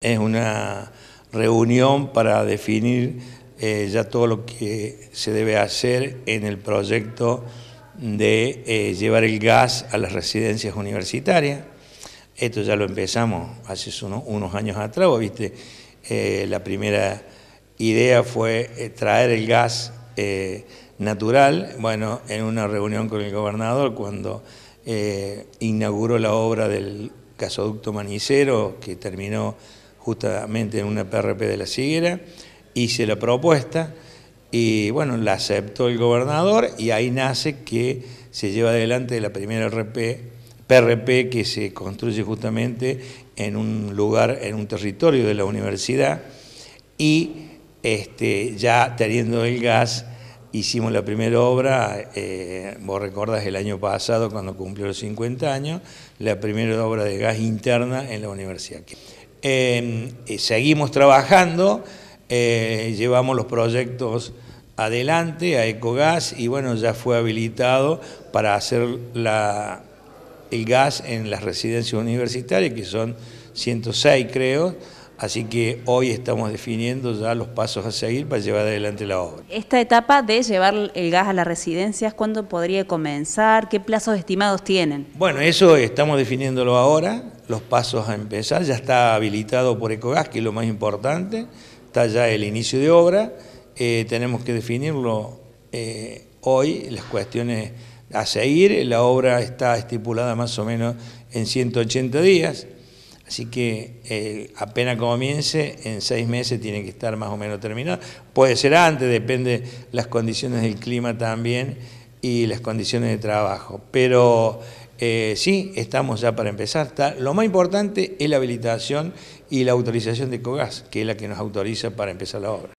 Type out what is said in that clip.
Es una reunión para definir eh, ya todo lo que se debe hacer en el proyecto de eh, llevar el gas a las residencias universitarias. Esto ya lo empezamos hace unos, años atrás, ¿viste? Eh, la primera idea fue traer el gas natural. Bueno, en una reunión con el gobernador, cuando inauguró la obra del gasoducto manicero, que terminó justamente en una PRP de la Siguera, hice la propuesta y bueno, la aceptó el gobernador y ahí nace que se lleva adelante la primera RP, PRP que se construye justamente en un lugar, en un territorio de la universidad y este, ya teniendo el gas hicimos la primera obra, eh, vos recordás el año pasado cuando cumplió los 50 años, la primera obra de gas interna en la universidad seguimos trabajando, eh, llevamos los proyectos adelante a Ecogas y bueno, ya fue habilitado para hacer el gas en las residencias universitarias, que son 106 creo, Así que hoy estamos definiendo ya los pasos a seguir para llevar adelante la obra. Esta etapa de llevar el gas a las residencias, ¿cuándo podría comenzar? ¿Qué plazos estimados tienen? Bueno, eso estamos definiéndolo ahora, los pasos a empezar. Ya está habilitado por Ecogas, que es lo más importante, está ya el inicio de obra. Eh, tenemos que definirlo eh, hoy, las cuestiones a seguir. La obra está estipulada más o menos en 180 días. Así que eh, apenas comience, en seis meses tiene que estar más o menos terminado. Puede ser antes, depende las condiciones del clima también y las condiciones de trabajo. Pero eh, sí, estamos ya para empezar. Lo más importante es la habilitación y la autorización de COGAS, que es la que nos autoriza para empezar la obra.